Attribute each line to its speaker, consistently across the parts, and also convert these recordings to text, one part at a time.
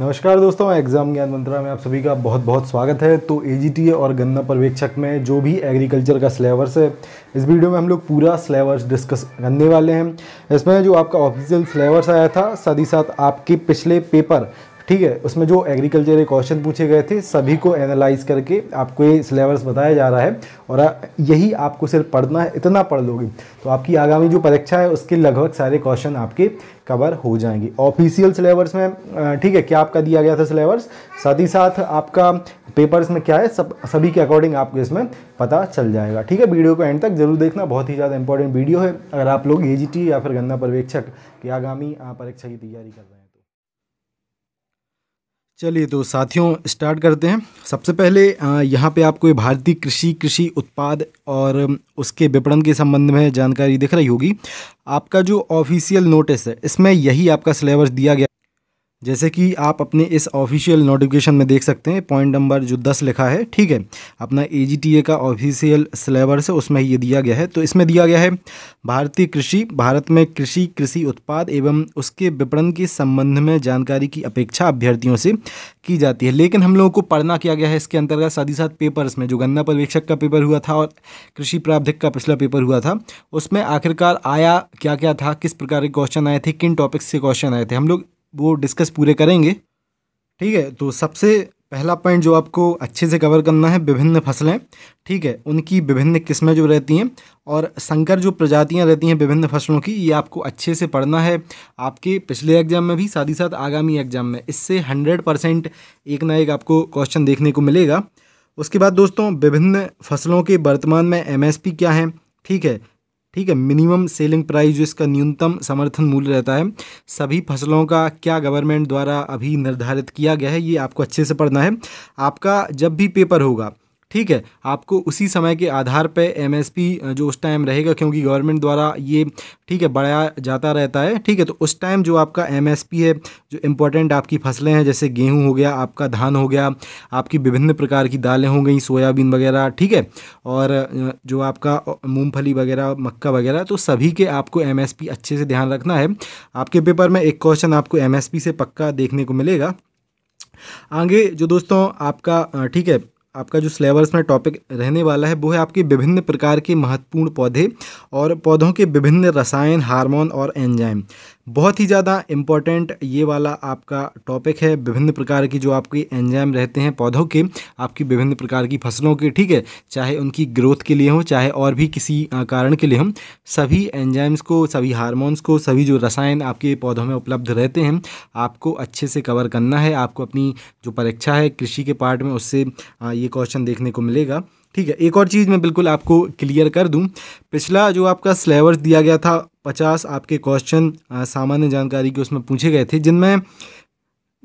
Speaker 1: नमस्कार दोस्तों एग्जाम ज्ञान मंत्रा में आप सभी का बहुत बहुत स्वागत है तो ए और गन्ना पर्यवेक्षक में जो भी एग्रीकल्चर का सिलेबस है इस वीडियो में हम लोग पूरा सिलेबस डिस्कस करने वाले हैं इसमें जो आपका ऑफिशियल सिलेबस आया था साथ ही साथ आपके पिछले पेपर ठीक है उसमें जो एग्रीकल्चर के क्वेश्चन पूछे गए थे सभी को एनालाइज करके आपको ये सिलेबस बताया जा रहा है और यही आपको सिर्फ पढ़ना है इतना पढ़ लोगे तो आपकी आगामी जो परीक्षा है उसके लगभग सारे क्वेश्चन आपके कवर हो जाएंगे ऑफिशियल सिलेबस में ठीक है क्या आपका दिया गया था सिलेबस साथ ही साथ आपका पेपर्स में क्या है सब सभी के अकॉर्डिंग आपको इसमें पता चल जाएगा ठीक है वीडियो को एंड तक जरूर देखना बहुत ही ज़्यादा इंपॉर्टेंट वीडियो है अगर आप लोग ए e या फिर गन्ना पर्यवेक्षक की आगामी परीक्षा की तैयारी कर रहे हैं चलिए तो साथियों स्टार्ट करते हैं सबसे पहले यहाँ पे आपको भारतीय कृषि कृषि उत्पाद और उसके विपणन के संबंध में जानकारी दिख रही होगी आपका जो ऑफिशियल नोटिस है इसमें यही आपका सिलेबस दिया गया जैसे कि आप अपने इस ऑफिशियल नोटिफिकेशन में देख सकते हैं पॉइंट नंबर जो दस लिखा है ठीक है अपना ए का ऑफिशियल सिलेबस है उसमें ये दिया गया है तो इसमें दिया गया है भारतीय कृषि भारत में कृषि कृषि उत्पाद एवं उसके विपणन के संबंध में जानकारी की अपेक्षा अभ्यर्थियों से की जाती है लेकिन हम लोगों को पढ़ना किया गया है इसके अंतर्गत साथ ही साथ पेपर्स में जो गन्ना पर्यवेक्षक का पेपर हुआ था और कृषि प्रावधिक का पिछला पेपर हुआ था उसमें आखिरकार आया क्या क्या था किस प्रकार के क्वेश्चन आए थे किन टॉपिक्स से क्वेश्चन आए थे हम लोग वो डिस्कस पूरे करेंगे ठीक है तो सबसे पहला पॉइंट जो आपको अच्छे से कवर करना है विभिन्न फसलें ठीक है उनकी विभिन्न किस्में जो रहती हैं और संकर जो प्रजातियां रहती हैं विभिन्न फसलों की ये आपको अच्छे से पढ़ना है आपके पिछले एग्जाम में भी साथ ही साथ आगामी एग्जाम में इससे हंड्रेड परसेंट एक ना एक आपको क्वेश्चन देखने को मिलेगा उसके बाद दोस्तों विभिन्न फसलों के वर्तमान में एम क्या है ठीक है ठीक है मिनिमम सेलिंग प्राइस जो इसका न्यूनतम समर्थन मूल्य रहता है सभी फसलों का क्या गवर्नमेंट द्वारा अभी निर्धारित किया गया है ये आपको अच्छे से पढ़ना है आपका जब भी पेपर होगा ठीक है आपको उसी समय के आधार पर एम जो उस टाइम रहेगा क्योंकि गवर्नमेंट द्वारा ये ठीक है बढ़ाया जाता रहता है ठीक है तो उस टाइम जो आपका एम है जो इम्पोर्टेंट आपकी फसलें हैं जैसे गेहूँ हो गया आपका धान हो गया आपकी विभिन्न प्रकार की दालें हो गई सोयाबीन वगैरह ठीक है और जो आपका मूंगफली वगैरह मक्का वगैरह तो सभी के आपको एम अच्छे से ध्यान रखना है आपके पेपर में एक क्वेश्चन आपको एम से पक्का देखने को मिलेगा आगे जो दोस्तों आपका ठीक है आपका जो सिलेबस में टॉपिक रहने वाला है वो है आपके विभिन्न प्रकार के महत्वपूर्ण पौधे और पौधों के विभिन्न रसायन हार्मोन और एंजाइम बहुत ही ज़्यादा इम्पॉर्टेंट ये वाला आपका टॉपिक है विभिन्न प्रकार की जो आपके एंजाइम रहते हैं पौधों के आपकी विभिन्न प्रकार की फसलों के ठीक है चाहे उनकी ग्रोथ के लिए हो चाहे और भी किसी कारण के लिए हम सभी एंजाइम्स को सभी हार्मोन्स को सभी जो रसायन आपके पौधों में उपलब्ध रहते हैं आपको अच्छे से कवर करना है आपको अपनी जो परीक्षा है कृषि के पार्ट में उससे ये क्वेश्चन देखने को मिलेगा ठीक है एक और चीज़ मैं बिल्कुल आपको क्लियर कर दूं पिछला जो आपका सिलेबस दिया गया था पचास आपके क्वेश्चन सामान्य जानकारी के उसमें पूछे गए थे जिनमें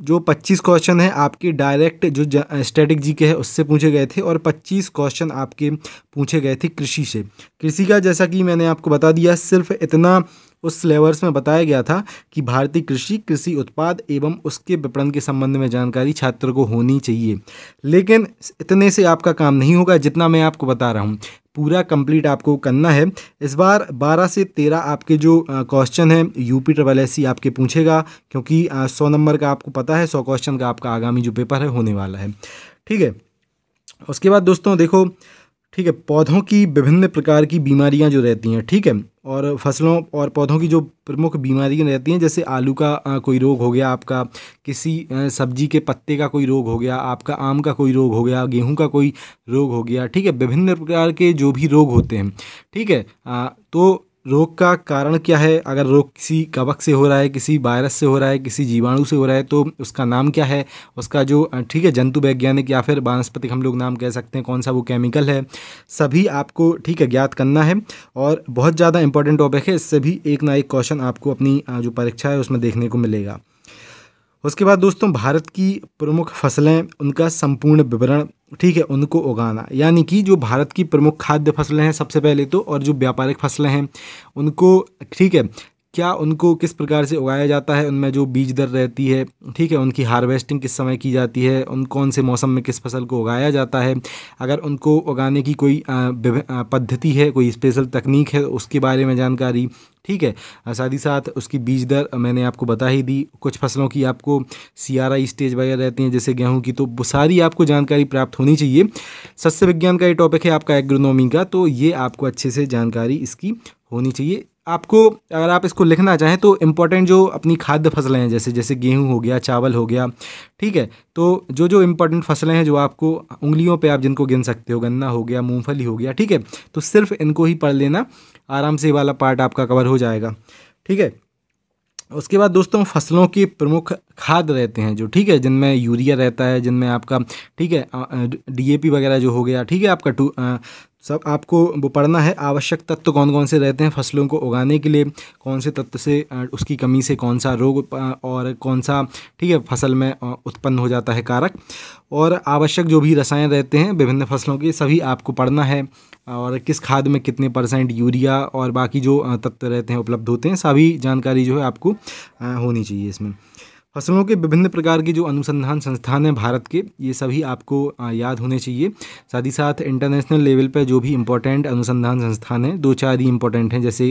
Speaker 1: जो पच्चीस क्वेश्चन है आपके डायरेक्ट जो स्टैटिक जी के है उससे पूछे गए थे और पच्चीस क्वेश्चन आपके पूछे गए थे कृषि से कृषि का जैसा कि मैंने आपको बता दिया सिर्फ इतना उस सिलेबस में बताया गया था कि भारतीय कृषि कृषि उत्पाद एवं उसके विपणन के संबंध में जानकारी छात्र को होनी चाहिए लेकिन इतने से आपका काम नहीं होगा जितना मैं आपको बता रहा हूँ पूरा कंप्लीट आपको करना है इस बार 12 से 13 आपके जो क्वेश्चन है यूपी ट्रेवल एस आपके पूछेगा क्योंकि सौ नंबर का आपको पता है सौ क्वेश्चन का आपका आगामी जो पेपर है होने वाला है ठीक है उसके बाद दोस्तों देखो ठीक है पौधों की विभिन्न प्रकार की बीमारियां जो रहती हैं ठीक है और फसलों और पौधों की जो प्रमुख बीमारियाँ रहती हैं जैसे आलू का कोई रोग हो गया आपका किसी सब्जी के पत्ते का कोई रोग हो गया आपका आम का कोई रोग हो गया गेहूं का कोई रोग हो गया ठीक है विभिन्न प्रकार के जो भी रोग होते हैं ठीक है तो रोग का कारण क्या है अगर रोग किसी कवक से हो रहा है किसी वायरस से हो रहा है किसी जीवाणु से हो रहा है तो उसका नाम क्या है उसका जो ठीक है जंतु वैज्ञानिक या फिर वानस्पतिक हम लोग नाम कह सकते हैं कौन सा वो केमिकल है सभी आपको ठीक है ज्ञात करना है और बहुत ज़्यादा इंपॉर्टेंट टॉपिक है इससे भी एक ना एक क्वेश्चन आपको अपनी जो परीक्षा है उसमें देखने को मिलेगा उसके बाद दोस्तों भारत की प्रमुख फसलें उनका संपूर्ण विवरण ठीक है उनको उगाना यानी कि जो भारत की प्रमुख खाद्य फसलें हैं सबसे पहले तो और जो व्यापारिक फसलें हैं उनको ठीक है क्या उनको किस प्रकार से उगाया जाता है उनमें जो बीज दर रहती है ठीक है उनकी हार्वेस्टिंग किस समय की जाती है उन कौन से मौसम में किस फसल को उगाया जाता है अगर उनको उगाने की कोई पद्धति है कोई स्पेशल तकनीक है उसके बारे में जानकारी ठीक है साथ ही साथ उसकी बीज दर मैंने आपको बता ही दी कुछ फसलों की आपको सियारा स्टेज वगैरह रहती हैं जैसे गेहूं की तो वो सारी आपको जानकारी प्राप्त होनी चाहिए सस्य विज्ञान का ये टॉपिक है आपका एग्रोनॉमी का तो ये आपको अच्छे से जानकारी इसकी होनी चाहिए आपको अगर आप इसको लिखना चाहें तो इम्पोर्टेंट जो अपनी खाद्य फसलें हैं जैसे जैसे गेहूं हो गया चावल हो गया ठीक है तो जो जो इम्पोर्टेंट फसलें हैं जो आपको उंगलियों पे आप जिनको गिन सकते हो गन्ना हो गया मूंगफली हो गया ठीक है तो सिर्फ इनको ही पढ़ लेना आराम से वाला पार्ट आपका कवर हो जाएगा ठीक है उसके बाद दोस्तों फसलों की प्रमुख खाद रहते हैं जो ठीक है जिनमें यूरिया रहता है जिनमें आपका ठीक है डीएपी वगैरह जो हो गया ठीक है आपका टू आ, सब आपको वो पढ़ना है आवश्यक तत्व तो कौन कौन से रहते हैं फसलों को उगाने के लिए कौन से तत्व से उसकी कमी से कौन सा रोग और कौन सा ठीक है फसल में उत्पन्न हो जाता है कारक और आवश्यक जो भी रसायन रहते हैं विभिन्न फसलों के सभी आपको पढ़ना है और किस खाद में कितने परसेंट यूरिया और बाकी जो तत्व रहते हैं उपलब्ध होते हैं सभी जानकारी जो है आपको होनी चाहिए इसमें फसलों के विभिन्न प्रकार के जो अनुसंधान संस्थान हैं भारत के ये सभी आपको याद होने चाहिए साथ ही साथ इंटरनेशनल लेवल पर जो भी इम्पोर्टेंट अनुसंधान संस्थान हैं दो चार ही इंपॉर्टेंट हैं जैसे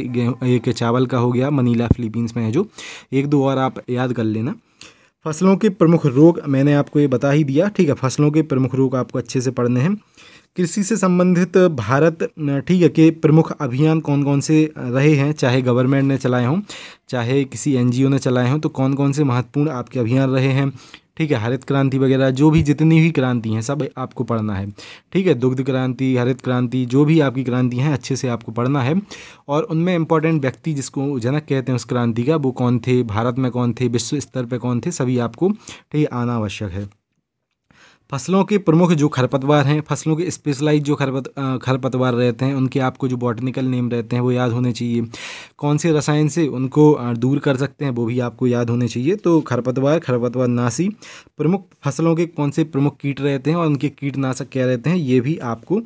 Speaker 1: एक चावल का हो गया मनीला फिलीपींस में है जो एक दो और आप याद कर लेना फसलों के प्रमुख रोग मैंने आपको ये बता ही दिया ठीक है फसलों के प्रमुख रोग आपको अच्छे से पढ़ने हैं कृषि से संबंधित भारत ठीक है के प्रमुख अभियान कौन कौन से रहे हैं चाहे गवर्नमेंट ने चलाए हों चाहे किसी एनजीओ ने चलाए हों तो कौन कौन से महत्वपूर्ण आपके अभियान रहे हैं ठीक है हरित क्रांति वगैरह जो भी जितनी भी क्रांति हैं सब आपको पढ़ना है ठीक है दुग्ध क्रांति हरित क्रांति जो भी आपकी क्रांति हैं अच्छे से आपको पढ़ना है और उनमें इंपॉर्टेंट व्यक्ति जिसको जनक कहते हैं उस क्रांति का वो कौन थे भारत में कौन थे विश्व स्तर पर कौन थे सभी आपको ठीक आना आवश्यक है फसलों के प्रमुख जो खरपतवार हैं फसलों के स्पेशलाइज जो खरपत खरपतवार रहते हैं उनके आपको जो बॉटनिकल नेम रहते हैं वो याद होने चाहिए कौन से रसायन से उनको दूर कर सकते हैं वो भी आपको याद होने चाहिए तो खरपतवार खरपतवार नासी प्रमुख फसलों के कौन से प्रमुख कीट रहते हैं और उनके कीटनाशक क्या रहते हैं ये भी आपको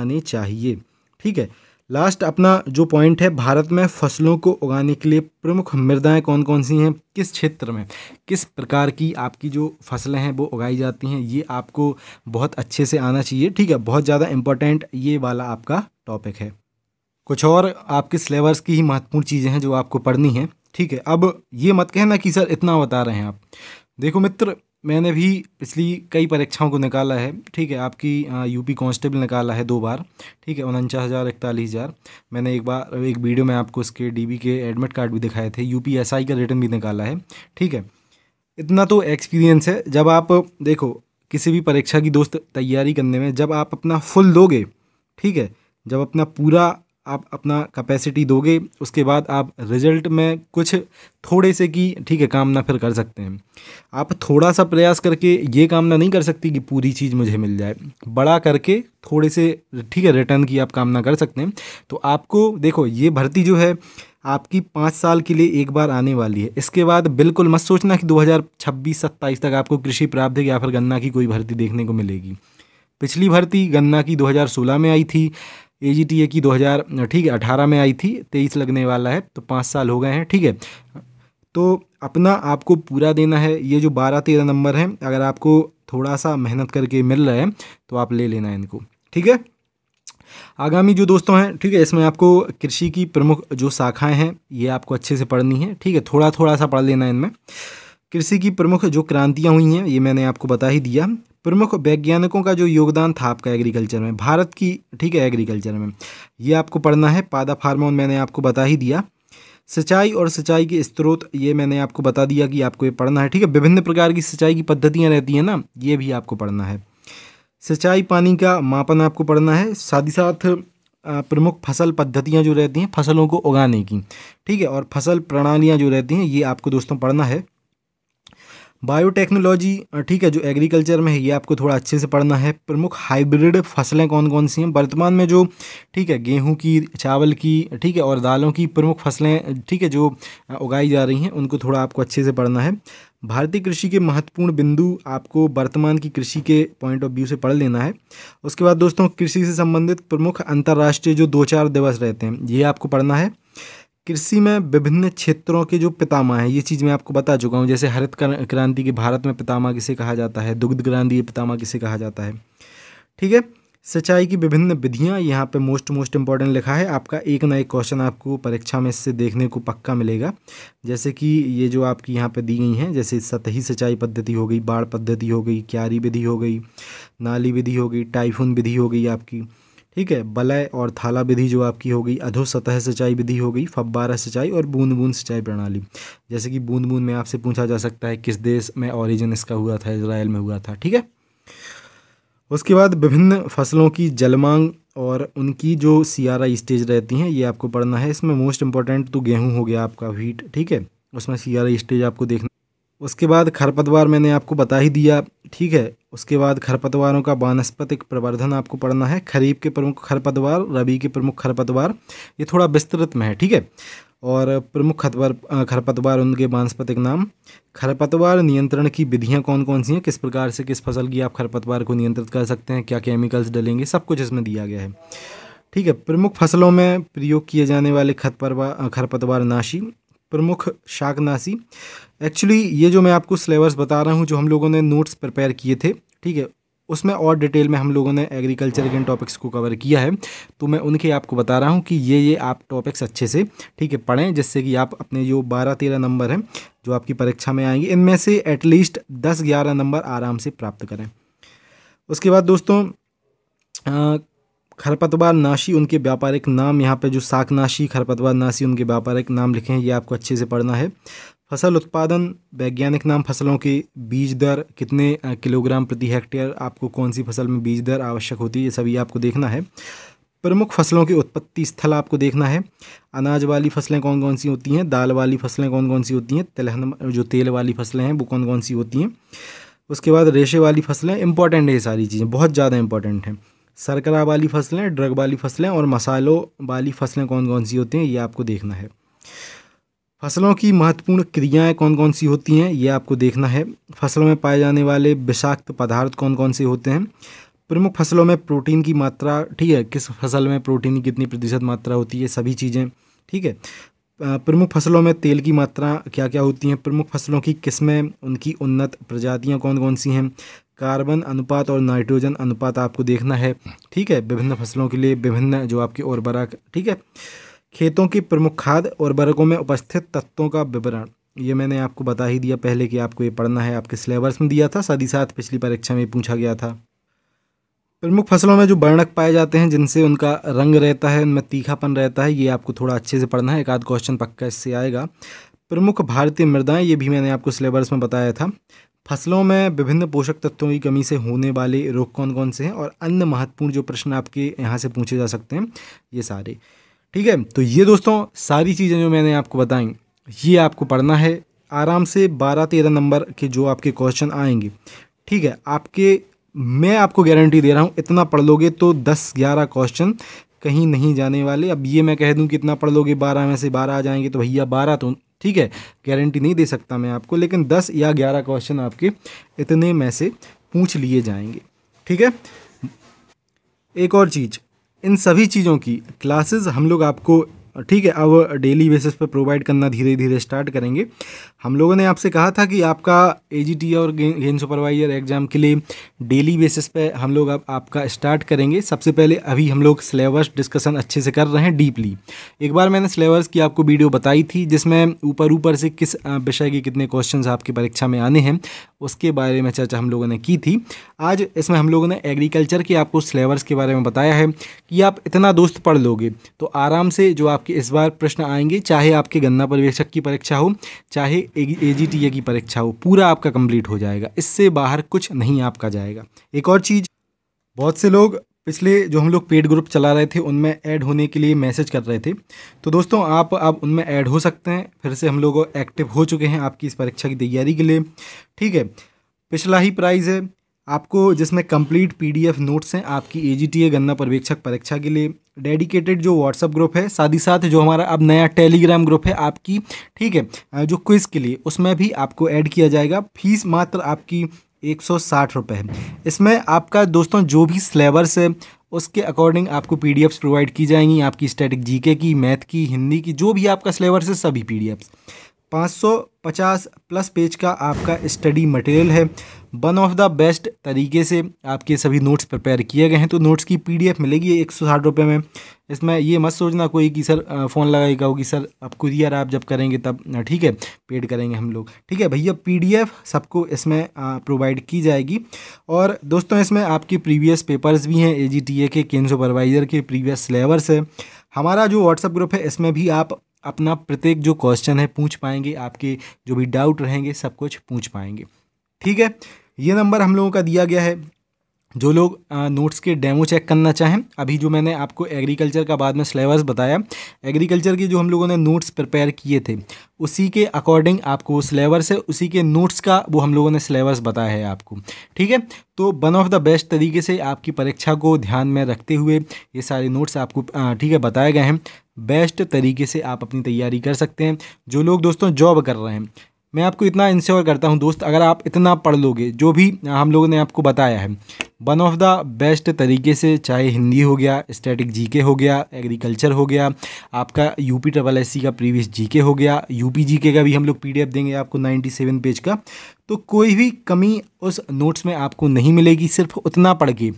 Speaker 1: आने चाहिए ठीक है लास्ट अपना जो पॉइंट है भारत में फसलों को उगाने के लिए प्रमुख मृदाएं कौन कौन सी हैं किस क्षेत्र में किस प्रकार की आपकी जो फसलें हैं वो उगाई जाती हैं ये आपको बहुत अच्छे से आना चाहिए ठीक है बहुत ज़्यादा इम्पोर्टेंट ये वाला आपका टॉपिक है कुछ और आपके सिलेबस की ही महत्वपूर्ण चीज़ें हैं जो आपको पढ़नी हैं ठीक है अब ये मत कहना कि सर इतना बता रहे हैं आप देखो मित्र मैंने भी पिछली कई परीक्षाओं को निकाला है ठीक है आपकी यूपी कांस्टेबल निकाला है दो बार ठीक है उनचास हज़ार इकतालीस हज़ार मैंने एक बार एक वीडियो में आपको इसके डीबी के एडमिट कार्ड भी दिखाए थे यूपी एसआई का रिटर्न भी निकाला है ठीक है इतना तो एक्सपीरियंस है जब आप देखो किसी भी परीक्षा की दोस्त तैयारी करने में जब आप अपना फुल दोगे ठीक है जब अपना पूरा आप अपना कैपेसिटी दोगे उसके बाद आप रिजल्ट में कुछ थोड़े से कि ठीक है कामना फिर कर सकते हैं आप थोड़ा सा प्रयास करके ये कामना नहीं कर सकती कि पूरी चीज़ मुझे मिल जाए बड़ा करके थोड़े से ठीक है रिटर्न की आप कामना कर सकते हैं तो आपको देखो ये भर्ती जो है आपकी पाँच साल के लिए एक बार आने वाली है इसके बाद बिल्कुल मत सोचना कि दो हज़ार तक आपको कृषि प्राप्त या फिर गन्ना की कोई भर्ती देखने को मिलेगी पिछली भर्ती गन्ना की 2016 में आई थी ए जी टी ए की 2000 ठीक है अठारह में आई थी तेईस लगने वाला है तो पाँच साल हो गए हैं ठीक है तो अपना आपको पूरा देना है ये जो बारह तेरह नंबर हैं अगर आपको थोड़ा सा मेहनत करके मिल रहा है तो आप ले लेना है इनको ठीक है आगामी जो दोस्तों हैं ठीक है इसमें आपको कृषि की प्रमुख जो शाखाएं हैं ये आपको अच्छे से पढ़नी है ठीक है थोड़ा थोड़ा सा पढ़ लेना इनमें कृषि की प्रमुख जो क्रांतियाँ हुई हैं ये मैंने आपको बता ही दिया प्रमुख वैज्ञानिकों का जो योगदान था आपका एग्रीकल्चर में भारत की ठीक है एग्रीकल्चर में ये आपको पढ़ना है पादा फार्मोन मैंने आपको बता ही दिया सिंचाई और सिंचाई के स्त्रोत ये मैंने आपको बता दिया कि आपको ये पढ़ना है ठीक है विभिन्न प्रकार की सिंचाई की पद्धतियाँ रहती हैं ना ये भी आपको पढ़ना है सिंचाई पानी का मापन आपको पढ़ना है साथ ही साथ प्रमुख फसल पद्धतियाँ जो रहती हैं फसलों को उगाने की ठीक है और फसल प्रणालियाँ जो रहती हैं ये आपको दोस्तों पढ़ना है बायोटेक्नोलॉजी ठीक है जो एग्रीकल्चर में है ये आपको थोड़ा अच्छे से पढ़ना है प्रमुख हाइब्रिड फसलें कौन कौन सी हैं वर्तमान में जो ठीक है गेहूं की चावल की ठीक है और दालों की प्रमुख फसलें ठीक है जो उगाई जा रही हैं उनको थोड़ा आपको अच्छे से पढ़ना है भारतीय कृषि के महत्वपूर्ण बिंदु आपको वर्तमान की कृषि के पॉइंट ऑफ व्यू से पढ़ लेना है उसके बाद दोस्तों कृषि से संबंधित प्रमुख अंतर्राष्ट्रीय जो दो चार दिवस रहते हैं ये आपको पढ़ना है कृषि में विभिन्न क्षेत्रों के जो पितामा हैं ये चीज़ मैं आपको बता चुका हूँ जैसे हरित क्रांति की भारत में पितामा किसे कहा जाता है दुग्ध क्रांति पितामा किसे कहा जाता है ठीक है सिंचाई की विभिन्न विधियाँ यहाँ पे मोस्ट मोस्ट इंपॉर्टेंट लिखा है आपका एक ना एक क्वेश्चन आपको परीक्षा में इससे देखने को पक्का मिलेगा जैसे कि ये जो आपकी यहाँ पे दी गई हैं जैसे सतही सिंचाई पद्धति हो गई बाढ़ पद्धति हो गई क्यारी विधि हो गई नाली विधि हो गई टाइफून विधि हो गई आपकी ठीक है बलय और थाला विधि जो आपकी हो गई अधो सतह सिंचाई विधि हो गई फब्बारा सिंचाई और बूंद बूंद सिंचाई प्रणाली जैसे कि बूंद बूंद में आपसे पूछा जा सकता है किस देश में ऑरिजिन इसका हुआ था इसराइल में हुआ था ठीक है उसके बाद विभिन्न फसलों की जलमांग और उनकी जो सियारा स्टेज रहती हैं ये आपको पढ़ना है इसमें मोस्ट इंपॉर्टेंट तो गेहूँ हो गया आपका व्हीट ठीक है उसमें सियारा स्टेज आपको देखना उसके बाद खरपतवार मैंने आपको बता ही दिया ठीक है उसके बाद खरपतवारों का वानस्पतिक प्रवर्धन आपको पढ़ना है खरीफ के प्रमुख खरपतवार रबी के प्रमुख खरपतवार ये थोड़ा विस्तृत में है ठीक है और प्रमुख खतवार खरपतवार उनके वानस्पतिक नाम खरपतवार नियंत्रण की विधियां कौन कौन सी हैं किस प्रकार से किस फसल की आप खरपतवार को नियंत्रित कर सकते हैं क्या केमिकल्स डलेंगे सब कुछ इसमें दिया गया है ठीक है प्रमुख फसलों में प्रयोग किए जाने वाले खतपरवा खरपतवार नाशी प्रमुख शाकनाशी एक्चुअली ये जो मैं आपको सिलेबस बता रहा हूँ जो हम लोगों ने नोट्स प्रिपेयर किए थे ठीक है उसमें और डिटेल में हम लोगों ने एग्रीकल्चर के इन टॉपिक्स को कवर किया है तो मैं उनके आपको बता रहा हूँ कि ये ये आप टॉपिक्स अच्छे से ठीक है पढ़ें जिससे कि आप अपने जो बारह तेरह नंबर हैं जो आपकी परीक्षा में आएंगे इनमें से एटलीस्ट दस ग्यारह नंबर आराम से प्राप्त करें उसके बाद दोस्तों खरपतवार नाशी उनके व्यापारिक नाम यहाँ पर जो साकनाशी खरपतवार नाशी उनके व्यापारिक नाम लिखे हैं ये आपको अच्छे से पढ़ना है फसल उत्पादन वैज्ञानिक नाम फसलों की बीज दर कितने किलोग्राम प्रति हेक्टेयर आपको कौन सी फसल में बीज दर आवश्यक होती है ये सभी आपको देखना है प्रमुख फसलों की उत्पत्ति स्थल आपको देखना है अनाज वाली फसलें कौन कौन सी होती हैं दाल वाली फसलें कौन कौन सी होती हैं तिलहन जो तेल वाली फसलें हैं वो कौन कौन सी होती हैं उसके बाद रेशे वाली फसलें इंपॉर्टेंट है ये सारी चीज़ें बहुत ज़्यादा इंपॉर्टेंट हैं सरकरा वाली फसलें ड्रग वाली फसलें और मसालों वाली फसलें कौन कौन सी होती हैं ये आपको देखना है फसलों की महत्वपूर्ण क्रियाएं कौन कौन सी होती हैं ये आपको देखना है फसलों में पाए जाने वाले विषाक्त पदार्थ कौन कौन से होते हैं प्रमुख फसलों में प्रोटीन की मात्रा ठीक है किस फसल में प्रोटीन की कितनी प्रतिशत मात्रा होती है सभी चीज़ें ठीक है प्रमुख फसलों में तेल की मात्रा क्या क्या होती हैं प्रमुख फसलों की किस्में उनकी उन्नत प्रजातियाँ कौन कौन सी हैं कार्बन अनुपात और नाइट्रोजन अनुपात आपको देखना है ठीक है विभिन्न फसलों के लिए विभिन्न जो आपके उर्वरक ठीक है खेतों की प्रमुख खाद और वर्गों में उपस्थित तत्वों का विवरण ये मैंने आपको बता ही दिया पहले कि आपको ये पढ़ना है आपके सिलेबस में दिया था साथ ही साथ पिछली परीक्षा में पूछा गया था प्रमुख फसलों में जो वर्णक पाए जाते हैं जिनसे उनका रंग रहता है उनमें तीखापन रहता है ये आपको थोड़ा अच्छे से पढ़ना है एक आध क्वेश्चन पक्का इससे आएगा प्रमुख भारतीय मृदाएं ये भी मैंने आपको सिलेबस में बताया था फसलों में विभिन्न पोषक तत्वों की कमी से होने वाले रोग कौन कौन से हैं और अन्य महत्वपूर्ण जो प्रश्न आपके यहाँ से पूछे जा सकते हैं ये सारे ठीक है तो ये दोस्तों सारी चीज़ें जो मैंने आपको बताई ये आपको पढ़ना है आराम से बारह तेरह नंबर के जो आपके क्वेश्चन आएंगे ठीक है आपके मैं आपको गारंटी दे रहा हूँ इतना पढ़ लोगे तो दस ग्यारह क्वेश्चन कहीं नहीं जाने वाले अब ये मैं कह दूँ कि इतना पढ़ लोगे बारह में से बारह आ जाएंगे तो भैया बारह तो ठीक है गारंटी नहीं दे सकता मैं आपको लेकिन दस या ग्यारह क्वेश्चन आपके इतने में से पूछ लिए जाएंगे ठीक है एक और चीज़ इन सभी चीज़ों की क्लासेस हम लोग आपको ठीक है अब डेली बेसिस पर प्रोवाइड करना धीरे धीरे स्टार्ट करेंगे हम लोगों ने आपसे कहा था कि आपका ए और गेन सुपरवाइज़र एग्ज़ाम के लिए डेली बेसिस पे हम लोग अब आपका स्टार्ट करेंगे सबसे पहले अभी हम लोग सिलेबस डिस्कसन अच्छे से कर रहे हैं डीपली एक बार मैंने सिलेबस की आपको वीडियो बताई थी जिसमें ऊपर ऊपर से किस विषय के कितने क्वेश्चन आपकी परीक्षा में आने हैं उसके बारे में चर्चा हम लोगों ने की थी आज इसमें हम लोगों ने एग्रीकल्चर के आपको सिलेबस के बारे में बताया है कि आप इतना दोस्त पढ़ लोगे तो आराम से जो आपके इस बार प्रश्न आएंगे चाहे आपके गन्ना पर्यवेक्षक की परीक्षा हो चाहे ए जी टी ए की परीक्षा हो पूरा आपका कंप्लीट हो जाएगा इससे बाहर कुछ नहीं आपका जाएगा एक और चीज़ बहुत से लोग पिछले जो हम लोग पेड ग्रुप चला रहे थे उनमें ऐड होने के लिए मैसेज कर रहे थे तो दोस्तों आप अब उनमें ऐड हो सकते हैं फिर से हम लोग एक्टिव हो चुके हैं आपकी इस परीक्षा की तैयारी के लिए ठीक है पिछला ही प्राइज़ है आपको जिसमें कंप्लीट पीडीएफ नोट्स हैं आपकी एजीटीए e गन्ना पर्यवेक्षक परीक्षा के लिए डेडिकेटेड जो व्हाट्सअप ग्रुप है साथ ही साथ जो हमारा अब नया टेलीग्राम ग्रुप है आपकी ठीक है जो क्विज़ के लिए उसमें भी आपको ऐड किया जाएगा फीस मात्र आपकी एक सौ साठ रुपये है इसमें आपका दोस्तों जो भी सिलेबस है उसके अकॉर्डिंग आपको पी प्रोवाइड की जाएंगी आपकी स्टैटिक जीके की मैथ की हिंदी की जो भी आपका सिलेबस है सभी पी 550 प्लस पेज का आपका स्टडी मटेरियल है वन ऑफ द बेस्ट तरीके से आपके सभी नोट्स प्रिपेयर किए गए हैं तो नोट्स की पीडीएफ मिलेगी एक सौ साठ रुपये में इसमें ये मत सोचना कोई कि सर फ़ोन लगाएगा होगी सर अब कुरियर आप जब करेंगे तब ठीक है पेड करेंगे हम लोग ठीक है भैया पीडीएफ सबको इसमें प्रोवाइड की जाएगी और दोस्तों इसमें आपके प्रीवियस पेपर्स भी हैं ए के केंद्र सुपरवाइज़र के प्रीवियस सिलेबस है हमारा जो व्हाट्सअप ग्रुप है इसमें भी आप अपना प्रत्येक जो क्वेश्चन है पूछ पाएंगे आपके जो भी डाउट रहेंगे सब कुछ पूछ पाएंगे ठीक है ये नंबर हम लोगों का दिया गया है जो लोग नोट्स के डेमो चेक करना चाहें अभी जो मैंने आपको एग्रीकल्चर का बाद में सिलेबस बताया एग्रीकल्चर के जो हम लोगों ने नोट्स प्रिपेयर किए थे उसी के अकॉर्डिंग आपको सिलेबस है उसी के नोट्स का वो हम लोगों ने सिलेबस बताया है आपको ठीक है तो वन ऑफ द बेस्ट तरीके से आपकी परीक्षा को ध्यान में रखते हुए ये सारे नोट्स आपको ठीक है बताए गए हैं बेस्ट तरीके से आप अपनी तैयारी कर सकते हैं जो लोग दोस्तों जॉब कर रहे हैं मैं आपको इतना इंश्योर करता हूँ दोस्त अगर आप इतना पढ़ लोगे जो भी हम लोगों ने आपको बताया है वन ऑफ द बेस्ट तरीके से चाहे हिंदी हो गया स्टैटिक जीके हो गया एग्रीकल्चर हो गया आपका यूपी ट्रबल एस का प्रीवियस जीके हो गया यूपी जीके का भी हम लोग पीडीएफ देंगे आपको 97 पेज का तो कोई भी कमी उस नोट्स में आपको नहीं मिलेगी सिर्फ उतना पढ़ के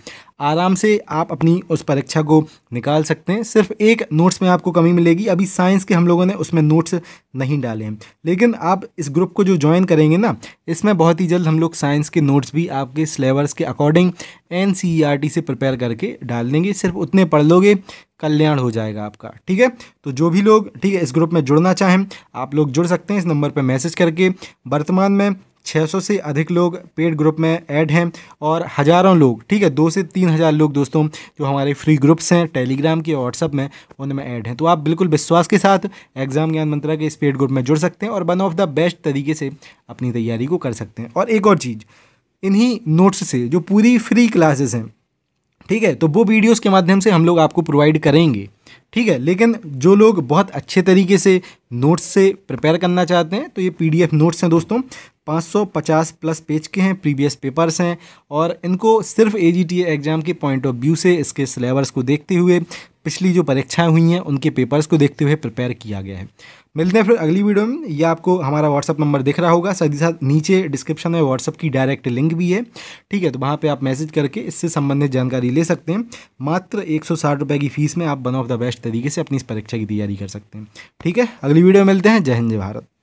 Speaker 1: आराम से आप अपनी उस परीक्षा को निकाल सकते हैं सिर्फ एक नोट्स में आपको कमी मिलेगी अभी साइंस के हम लोगों ने उसमें नोट्स नहीं डाले हैं लेकिन आप इस ग्रुप को जो ज्वाइन करेंगे ना इसमें बहुत ही जल्द हम लोग साइंस के नोट्स भी आपके सिलेबस के अकॉर्डिंग एन e से प्रिपेयर करके डाल देंगे सिर्फ उतने पढ़ लोगे कल्याण हो जाएगा आपका ठीक है तो जो भी लोग ठीक है इस ग्रुप में जुड़ना चाहें आप लोग जुड़ सकते हैं इस नंबर पर मैसेज करके वर्तमान में 600 से अधिक लोग पेड ग्रुप में ऐड हैं और हज़ारों लोग ठीक है दो से तीन हज़ार लोग दोस्तों जो हमारे फ्री ग्रुप्स हैं टेलीग्राम के व्हाट्सअप में उनमें ऐड हैं तो आप बिल्कुल विश्वास के साथ एग्ज़ाम ज्ञान मंत्रा के इस पेड ग्रुप में जुड़ सकते हैं और वन ऑफ द बेस्ट तरीके से अपनी तैयारी को कर सकते हैं और एक और चीज़ इन्हीं नोट्स से जो पूरी फ्री क्लासेस हैं ठीक है तो वो वीडियोस के माध्यम से हम लोग आपको प्रोवाइड करेंगे ठीक है लेकिन जो लोग बहुत अच्छे तरीके से नोट्स से प्रिपेयर करना चाहते हैं तो ये पीडीएफ नोट्स हैं दोस्तों 550 प्लस पेज के हैं प्रीवियस पेपर्स हैं और इनको सिर्फ ए एग्ज़ाम के पॉइंट ऑफ व्यू से इसके सिलेबस को देखते हुए पिछली जो परीक्षाएं हुई हैं उनके पेपर्स को देखते हुए प्रिपेयर किया गया है मिलते हैं फिर अगली वीडियो में ये आपको हमारा व्हाट्सअप नंबर दिख रहा होगा साथ ही साथ नीचे डिस्क्रिप्शन में व्हाट्सअप की डायरेक्ट लिंक भी है ठीक है तो वहाँ पे आप मैसेज करके इससे संबंधित जानकारी ले सकते हैं मात्र एक रुपए की फ़ीस में आप वन ऑफ द बेस्ट तरीके से अपनी इस परीक्षा की तैयारी कर सकते हैं ठीक है अगली वीडियो में मिलते हैं जय हिंद जय भारत